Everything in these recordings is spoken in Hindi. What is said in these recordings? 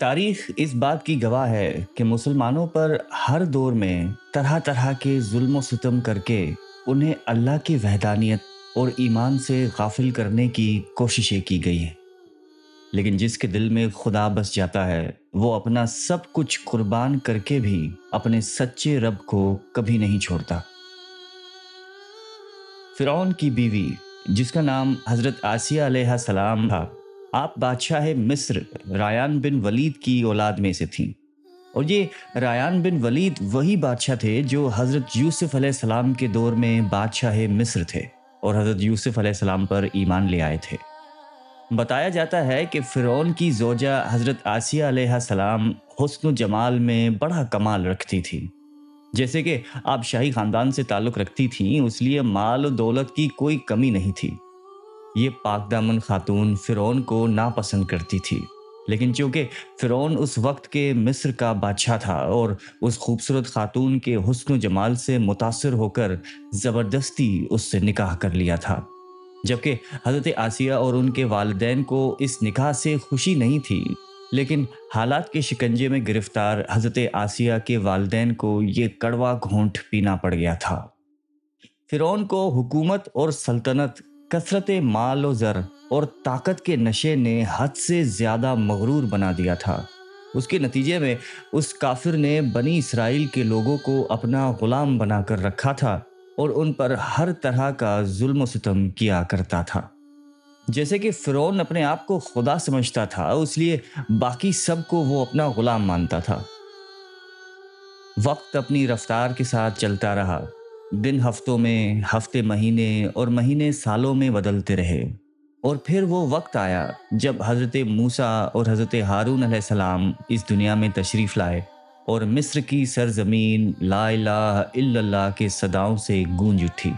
तारीख इस बात की गवाह है कि मुसलमानों पर हर दौर में तरह तरह के जुल्म सितम करके उन्हें अल्लाह की वहदानियत और ईमान से गाफिल करने की कोशिशें की गई हैं लेकिन जिसके दिल में खुदा बस जाता है वो अपना सब कुछ कुर्बान करके भी अपने सच्चे रब को कभी नहीं छोड़ता फिरौन की बीवी जिसका नाम हज़रत आसिया सलाम था आप बादशाह मिस्र रायान बिन वलीद की औलाद में से थीं और ये रायान बिन वलीद वही बादशाह थे जो हज़रत यूसुफ सलाम के दौर में बादशाह मिस्र थे और हज़रत यूसुफ सलाम पर ईमान ले आए थे बताया जाता है कि फ़िरौन की जोजा हज़रत आसिया सलाम हसन जमाल में बड़ा कमाल रखती थी जैसे कि आप शाही ख़ानदान से ताल्लुक़ रखती थीं इसलिए माल दौलत की कोई कमी नहीं थी ये पाकदामन खातून फ़िरौन को नापसंद करती थी लेकिन चूंकि फ़िरौन उस वक्त के मिस्र का बादशाह था और उस खूबसूरत खातून के हसन जमाल से मुतासर होकर ज़बरदस्ती उससे निकाह कर लिया था जबकि हज़रत आसिया और उनके वालदेन को इस निकाह से खुशी नहीं थी लेकिन हालात के शिकंजे में गिरफ्तार हज़रत आसिया के वालदेन को ये कड़वा घोंट पीना पड़ गया था फ़िरौन को हुकूमत और सल्तनत कसरत माल व ज़र और ताकत के नशे ने हद से ज़्यादा मगरूर बना दिया था उसके नतीजे में उस काफिर ने बनी इसराइल के लोगों को अपना ग़ुलाम बनाकर रखा था और उन पर हर तरह का जुल्म सितम किया करता था जैसे कि फ़िरौन अपने आप को खुदा समझता था इसलिए बाकी सब को वो अपना ग़ुलाम मानता था वक्त अपनी रफ्तार के साथ चलता रहा दिन हफ्तों में हफ्ते महीने और महीने सालों में बदलते रहे और फिर वो वक्त आया जब हज़रत मूसा और हज़रत हारून सलाम इस दुनिया में तशरीफ़ लाए और मिस्र की सरजमीन ला इल्लल्लाह के सदाओं से गूंज उठी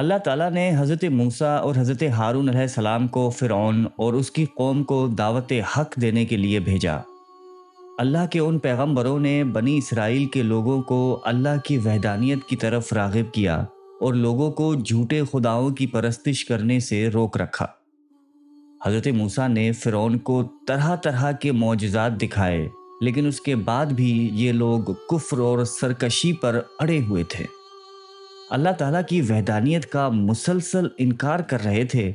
अल्लाह ताला ने हज़रत मूसा और हज़रत हारून सलाम को फ़िरौन और उसकी कौम को दावत हक देने के लिए भेजा अल्लाह के उन पैगंबरों ने बनी इसराइल के लोगों को अल्लाह की वहदानियत की तरफ रागिब किया और लोगों को झूठे खुदाओं की परस्तिश करने से रोक रखा हजरत मूसा ने फ़िरौन को तरह तरह के मोजात दिखाए लेकिन उसके बाद भी ये लोग कुफ्र और सरकशी पर अड़े हुए थे अल्लाह ताला की वहदानियत का मुसलसल इनकार कर रहे थे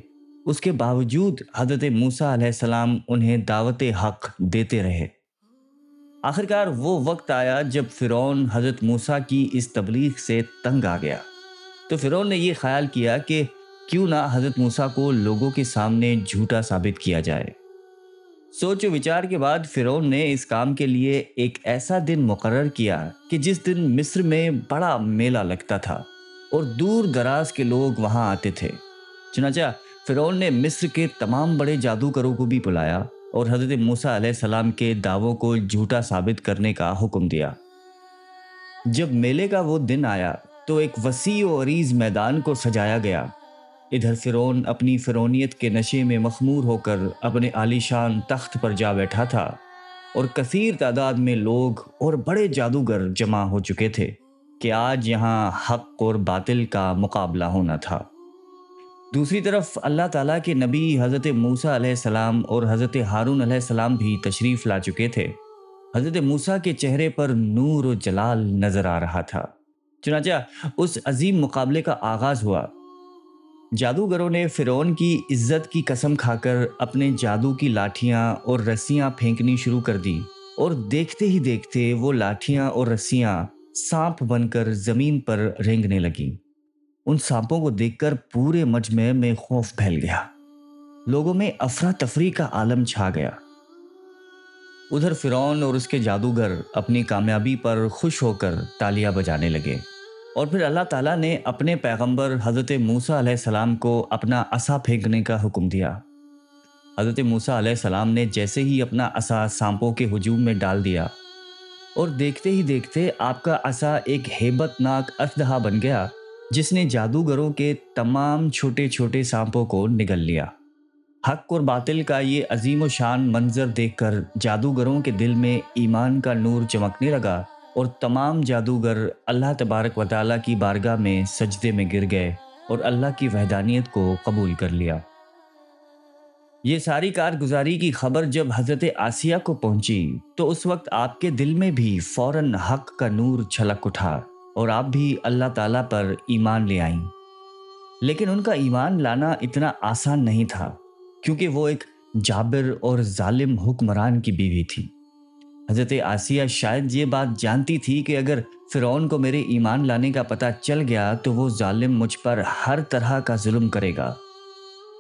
उसके बावजूद हजरत मूसा सलाम उन्हें दावत हक देते रहे आखिरकार वो वक्त आया जब फ़िरौन हज़रत मूसा की इस तबलीग से तंग आ गया तो फ़िरौन ने यह ख्याल किया कि क्यों ना हज़रत मूसा को लोगों के सामने झूठा साबित किया जाए सोच विचार के बाद फ़िरौन ने इस काम के लिए एक ऐसा दिन मुकर किया कि जिस दिन मिस्र में बड़ा मेला लगता था और दूर दराज के लोग वहाँ आते थे चुनाचा फ़िरौन ने मिस्र के तमाम बड़े जादूगरों को भी बुलाया और हज़रत मूसा सलाम के दावों को झूठा साबित करने का हुक्म दिया जब मेले का वो दिन आया तो एक वसी वरीज मैदान को सजाया गया इधर फिरौन अपनी फिरौनीत के नशे में मखमूर होकर अपने आलीशान तख्त पर जा बैठा था और कसीर तादाद में लोग और बड़े जादूगर जमा हो चुके थे कि आज यहाँ हक और बातिल का मुकाबला होना था दूसरी तरफ अल्लाह ताला के नबी हज़रत मूसा सलाम और हज़रत हारून सलाम भी तशरीफ़ ला चुके थे हज़रत मूसा के चेहरे पर नूर और जलाल नज़र आ रहा था चुनाचा उस अजीम मुकाबले का आगाज़ हुआ जादूगरों ने फ़िरौन की इज्जत की कसम खाकर अपने जादू की लाठियाँ और रस्सियाँ फेंकनी शुरू कर दी और देखते ही देखते वो लाठियाँ और रस्सियाँ सांप बनकर ज़मीन पर रेंगने लगीं उन सांपों को देखकर पूरे मजमे में खौफ फैल गया लोगों में अफरा तफरी का आलम छा गया उधर फिरौन और उसके जादूगर अपनी कामयाबी पर खुश होकर तालियां बजाने लगे और फिर अल्लाह ताला ने अपने पैगंबर हज़रत मूसा सलाम को अपना असा फेंकने का हुक्म दिया हज़रत मूसा सलाम ने जैसे ही अपना असा सांपों के हजूम में डाल दिया और देखते ही देखते आपका असा एक हेबतनाक अफदहा बन गया जिसने जादूगरों के तमाम छोटे छोटे सांपों को निगल लिया हक और बातिल का ये अजीम शान मंजर देखकर जादूगरों के दिल में ईमान का नूर चमकने लगा और तमाम जादूगर अल्लाह तबारक वाली की बारगाह में सजदे में गिर गए और अल्लाह की वहदानियत को कबूल कर लिया ये सारी कारगुजारी की खबर जब हज़रत आसिया को पहुंची तो उस वक्त आपके दिल में भी फौरन हक का नूर छलक उठा और आप भी अल्लाह ताला पर ईमान ले आईं लेकिन उनका ईमान लाना इतना आसान नहीं था क्योंकि वो एक जाबिर और जालिम हुक्मरान की बीवी थी हजरत आसिया शायद ये बात जानती थी कि अगर फ़िरौन को मेरे ईमान लाने का पता चल गया तो वो जालिम मुझ पर हर तरह का जुल्म करेगा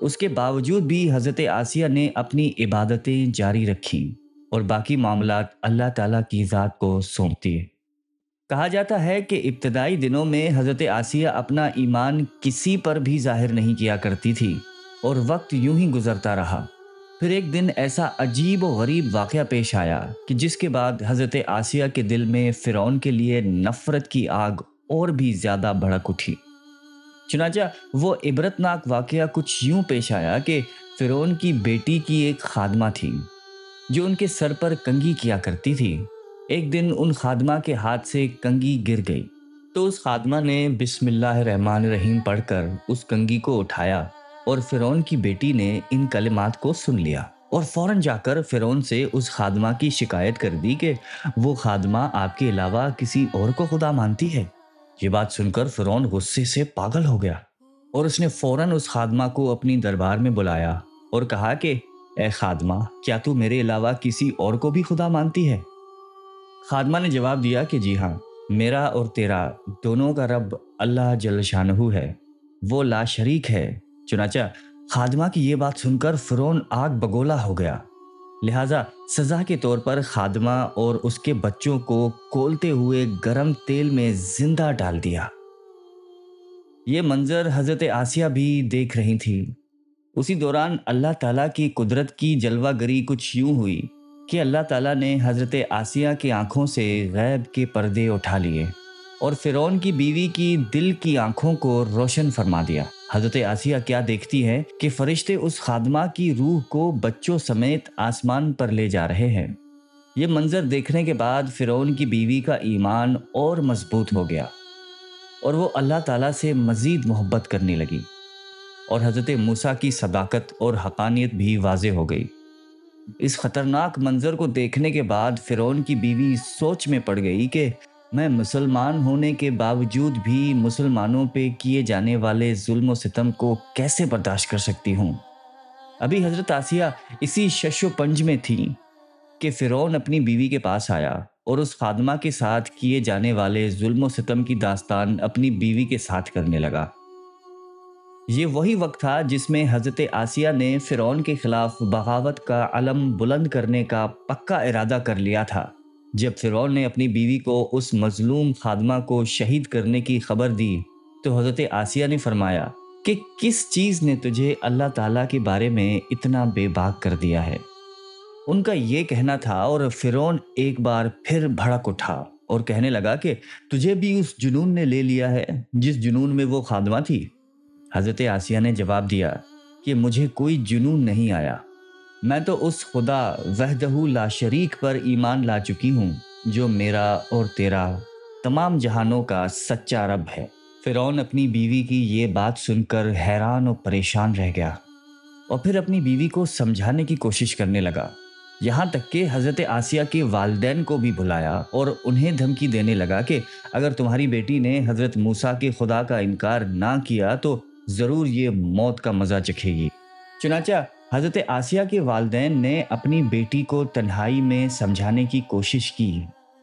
उसके बावजूद भी हजरत आसिया ने अपनी इबादतें जारी रखी और बाकी मामला अल्लाह ताला की ज़ात को सौंप दिए कहा जाता है कि इब्तदाई दिनों में हज़रत आसिया अपना ईमान किसी पर भी जाहिर नहीं किया करती थी और वक्त यूं ही गुजरता रहा फिर एक दिन ऐसा अजीब और गरीब वाक़ पेश आया कि जिसके बाद हज़रत आसिया के दिल में फ़िरौन के लिए नफ़रत की आग और भी ज़्यादा भड़क उठी चुनाचा वो इबरतनाक वाक़ कुछ यूं पेश आया कि फ़िरौन की बेटी की एक खादमा थी जो उनके सर पर कंगी किया करती थी एक दिन उन खादमा के हाथ से कंगी गिर गई तो उस खादमा ने रहमान रहीम पढ़कर उस कंगी को उठाया और फिरौन की बेटी ने इन कलिमात को सुन लिया और फौरन जाकर फिरौन से उस खादमा की शिकायत कर दी कि वो खादमा आपके अलावा किसी और को खुदा मानती है ये बात सुनकर फिरौन गुस्से से पागल हो गया और उसने फौरन उस खादमा को अपनी दरबार में बुलाया और कहा कि ए खादमा क्या तू मेरे अलावा किसी और को भी खुदा मानती है खादमा ने जवाब दिया कि जी हाँ मेरा और तेरा दोनों का रब अल्लाह जलशानहू है वो ला शरीक है चुनाचा खादमा की ये बात सुनकर फ़िरौन आग बगोला हो गया लिहाजा सज़ा के तौर पर खादमा और उसके बच्चों को कोलते हुए गरम तेल में जिंदा डाल दिया ये मंज़र हज़रत आसिया भी देख रही थी उसी दौरान अल्लाह ताला की कुदरत की जलवागरी कुछ यूं हुई कि अल्लाह ताला ने हज़रत आसिया की आंखों से गैब के पर्दे उठा लिए और फ़िरौन की बीवी की दिल की आंखों को रोशन फरमा दिया हजरत आसिया क्या देखती है कि फरिश्ते उस खादमा की रूह को बच्चों समेत आसमान पर ले जा रहे हैं ये मंज़र देखने के बाद फ़िरौन की बीवी का ईमान और मजबूत हो गया और वो अल्लाह ताला से मज़ीद मोहब्बत करने लगी और हज़रत मूसा की सदाकत और हकानियत भी वाज हो गई इस खतरनाक मंजर को देखने के बाद फिरौन की बीवी सोच में पड़ गई कि मैं मुसलमान होने के बावजूद भी मुसलमानों पे किए जाने वाले जुल्म सितम को कैसे बर्दाश्त कर सकती हूँ अभी हजरत आसिया इसी शशोपंज में थी कि फिरौन अपनी बीवी के पास आया और उस खादमा के साथ किए जाने वाले जुल्म सितम की दास्तान अपनी बीवी के साथ करने लगा ये वही वक्त था जिसमें हज़रत आसिया ने फ़िरौन के ख़िलाफ़ बगावत का अलम बुलंद करने का पक्का इरादा कर लिया था जब फ़िरौन ने अपनी बीवी को उस मज़लूम खादमा को शहीद करने की खबर दी तो हज़रत आसिया ने फरमाया कि किस चीज़ ने तुझे अल्लाह ताला के बारे में इतना बेबाक कर दिया है उनका ये कहना था और फ़िरौन एक बार फिर भड़क उठा और कहने लगा कि तुझे भी उस जुनून ने ले लिया है जिस जुनून में वो खादमा थी हज़रत आसिया ने जवाब दिया कि मुझे कोई जुनून नहीं आया मैं तो उस खुदा वहदहू ला शरीक पर ईमान ला चुकी हूँ जो मेरा और तेरा तमाम जहानों का सच्चा रब है फिरौन अपनी बीवी की ये बात सुनकर हैरान और परेशान रह गया और फिर अपनी बीवी को समझाने की कोशिश करने लगा यहाँ तक कि हज़रत आसिया के वालदेन को भी बुलाया और उन्हें धमकी देने लगा कि अगर तुम्हारी बेटी ने हज़रत मूसा के खुदा का इनकार ना किया तो ज़रूर ये मौत का मज़ा चखेगी चुनाचा हज़रत आसिया के वालदे ने अपनी बेटी को तन्हाई में समझाने की कोशिश की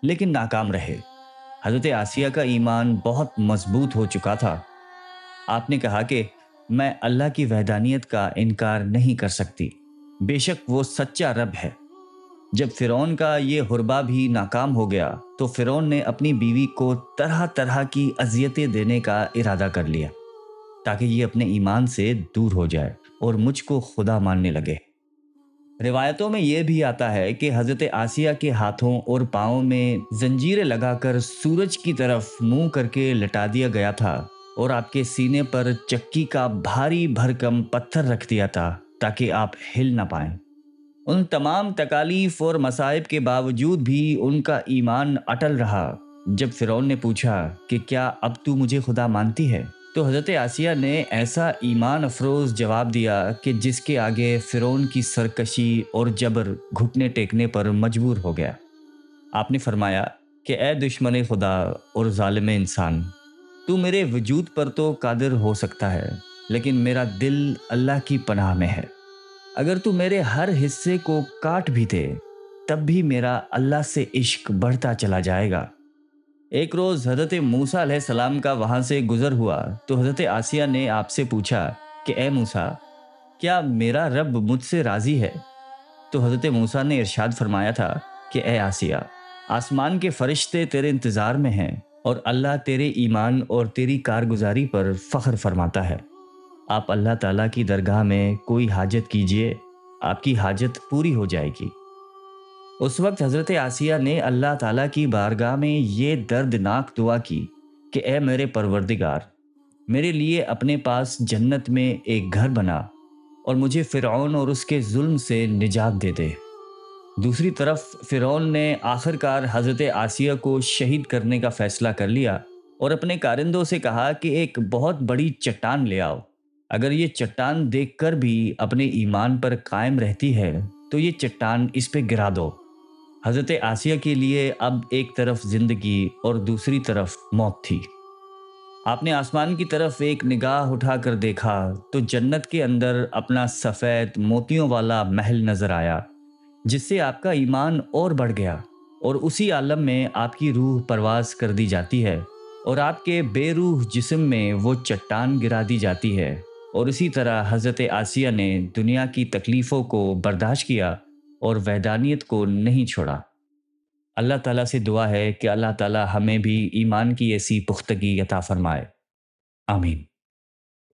लेकिन नाकाम रहे हज़रत आसिया का ईमान बहुत मजबूत हो चुका था आपने कहा कि मैं अल्लाह की वहदानियत का इनकार नहीं कर सकती बेशक वो सच्चा रब है जब फ़िरौन का ये हुरबा भी नाकाम हो गया तो फ़िरौन ने अपनी बीवी को तरह तरह की अजियतें देने का इरादा कर लिया ताकि ये अपने ईमान से दूर हो जाए और मुझको खुदा मानने लगे रिवायतों में यह भी आता है कि हज़रत आसिया के हाथों और पाँव में जंजीरें लगाकर सूरज की तरफ मुंह करके लटा दिया गया था और आपके सीने पर चक्की का भारी भरकम पत्थर रख दिया था ताकि आप हिल ना पाए उन तमाम तकालीफ और मसाइब के बावजूद भी उनका ईमान अटल रहा जब फिरौन ने पूछा कि क्या अब तू मुझे खुदा मानती है तो हज़रत आसिया ने ऐसा ईमान अफरोज़ जवाब दिया कि जिसके आगे फ़िरौन की सरकशी और जबर घुटने टेकने पर मजबूर हो गया आपने फरमाया कि ए दुश्मन खुदा और ालम इंसान तू मेरे वजूद पर तो कादिर हो सकता है लेकिन मेरा दिल अल्लाह की पनाह में है अगर तू मेरे हर हिस्से को काट भी दे तब भी मेरा अल्लाह से इश्क बढ़ता चला जाएगा एक रोज हजरत मूसा सलाम का वहाँ से गुजर हुआ तो हजरत आसिया ने आपसे पूछा कि ए मूसा क्या मेरा रब मुझसे राज़ी है तो हजरत मूसा ने इरशाद फरमाया था कि ए आसिया आसमान के फरिश्ते तेरे इंतज़ार में हैं और अल्लाह तेरे ईमान और तेरी कारगुजारी पर फ़ख्र फरमाता है आप अल्लाह ताला की दरगाह में कोई हाजत कीजिए आपकी हाजत पूरी हो जाएगी उस वक्त हज़रत आसिया ने अल्लाह ताला की बारगाह में ये दर्दनाक दुआ की कि ए मेरे परवरदिगार मेरे लिए अपने पास जन्नत में एक घर बना और मुझे फ़िरौन और उसके जुल्म से निजात दे दे दूसरी तरफ फ़िरौन ने आखिरकार हज़रत आसिया को शहीद करने का फ़ैसला कर लिया और अपने कारिंदों से कहा कि एक बहुत बड़ी चट्टान ले आओ अगर ये चट्टान देखकर भी अपने ईमान पर कायम रहती है तो ये चट्टान इस पे गिरा दो हजरत आसिया के लिए अब एक तरफ जिंदगी और दूसरी तरफ मौत थी आपने आसमान की तरफ एक निगाह उठाकर देखा तो जन्नत के अंदर अपना सफ़ेद मोतियों वाला महल नज़र आया जिससे आपका ईमान और बढ़ गया और उसी आलम में आपकी रूह परवाज कर दी जाती है और आपके बेरूह जिस्म में वो चट्टान गिरा दी जाती है और इसी तरह हज़रत आसिया ने दुनिया की तकलीफ़ों को बर्दाश्त किया और वैदानियत को नहीं छोड़ा अल्लाह ताला से दुआ है कि अल्लाह ताला हमें भी ईमान की ऐसी पुख्तगी अता फरमाए आमीन